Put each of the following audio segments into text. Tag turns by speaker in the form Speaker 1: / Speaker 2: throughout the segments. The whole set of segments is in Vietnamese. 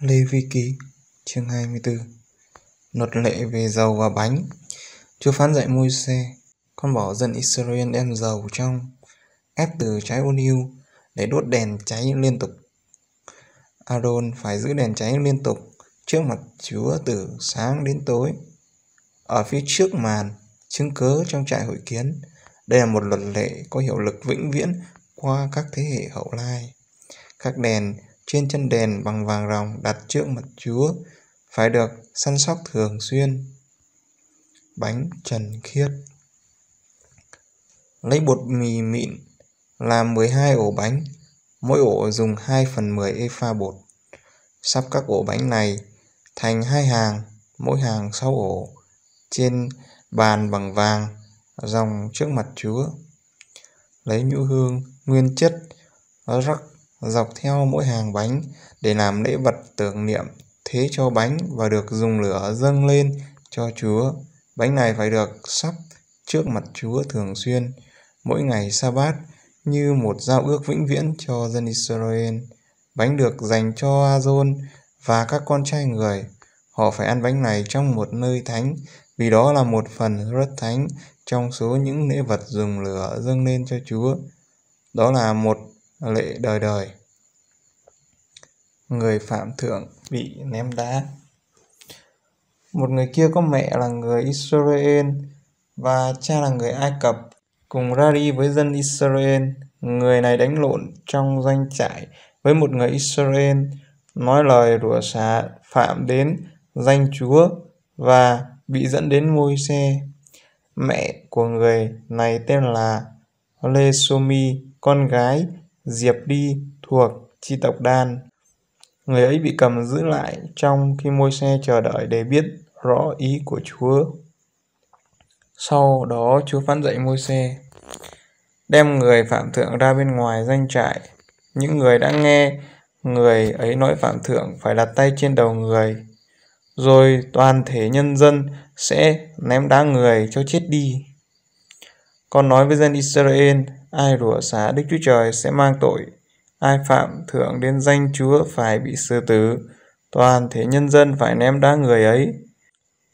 Speaker 1: Lê Vi Ký chương 24 Luật lệ về dầu và bánh Chúa phán dạy môi xe Con bỏ dân Israel đem dầu trong ép từ trái ô liu để đốt đèn cháy liên tục Aaron phải giữ đèn cháy liên tục trước mặt Chúa từ sáng đến tối ở phía trước màn chứng cớ trong trại hội kiến đây là một luật lệ có hiệu lực vĩnh viễn qua các thế hệ hậu lai các đèn trên chân đèn bằng vàng ròng đặt trước mặt Chúa phải được săn sóc thường xuyên. Bánh trần khiết Lấy bột mì mịn làm 12 ổ bánh, mỗi ổ dùng 2 phần 10 pha bột. Sắp các ổ bánh này thành hai hàng, mỗi hàng 6 ổ, trên bàn bằng vàng, dòng trước mặt Chúa. Lấy nhũ hương nguyên chất rắc dọc theo mỗi hàng bánh để làm lễ vật tưởng niệm thế cho bánh và được dùng lửa dâng lên cho Chúa. Bánh này phải được sắp trước mặt Chúa thường xuyên, mỗi ngày sa bát như một giao ước vĩnh viễn cho dân Israel. Bánh được dành cho Aaron và các con trai người. Họ phải ăn bánh này trong một nơi thánh vì đó là một phần rất thánh trong số những lễ vật dùng lửa dâng lên cho Chúa. Đó là một lệ đời đời người phạm thượng bị ném đá một người kia có mẹ là người Israel và cha là người Ai Cập cùng ra đi với dân Israel người này đánh lộn trong doanh trại với một người Israel nói lời rủa xả phạm đến danh Chúa và bị dẫn đến môi xe. Mẹ của người này tên là Lesomi, con gái Diệp Đi thuộc chi tộc Đan. Người ấy bị cầm giữ lại trong khi môi xe chờ đợi để biết rõ ý của Chúa. Sau đó Chúa phán dạy môi xe đem người phạm thượng ra bên ngoài danh trại. Những người đã nghe người ấy nói phạm thượng phải đặt tay trên đầu người, rồi toàn thể nhân dân sẽ ném đá người cho chết đi. Con nói với dân Israel, ai rủa xá Đức Chúa Trời sẽ mang tội, ai phạm thượng đến danh Chúa phải bị sư tử, toàn thể nhân dân phải ném đá người ấy.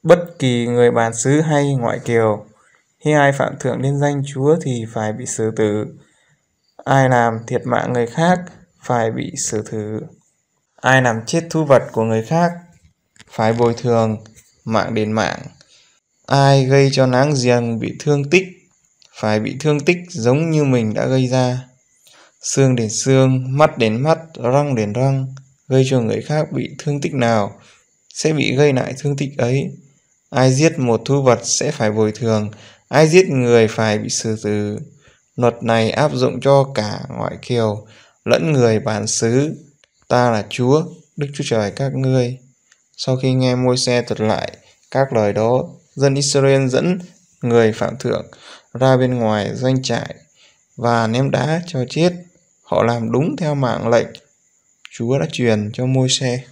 Speaker 1: Bất kỳ người bản xứ hay ngoại kiều, khi ai phạm thượng đến danh Chúa thì phải bị xử tử. Ai làm thiệt mạng người khác phải bị xử tử. Ai làm chết thu vật của người khác phải bồi thường mạng đền mạng. Ai gây cho láng giềng bị thương tích phải bị thương tích giống như mình đã gây ra. Xương đến xương, mắt đến mắt, răng đến răng, gây cho người khác bị thương tích nào, sẽ bị gây lại thương tích ấy. Ai giết một thu vật sẽ phải bồi thường, ai giết người phải bị xử tử. Luật này áp dụng cho cả ngoại kiều, lẫn người bản xứ. Ta là Chúa, Đức Chúa Trời các ngươi. Sau khi nghe môi xe thuật lại các lời đó, dân Israel dẫn người phạm thượng ra bên ngoài doanh trại và ném đá cho chết. Họ làm đúng theo mạng lệnh Chúa đã truyền cho Môi-se.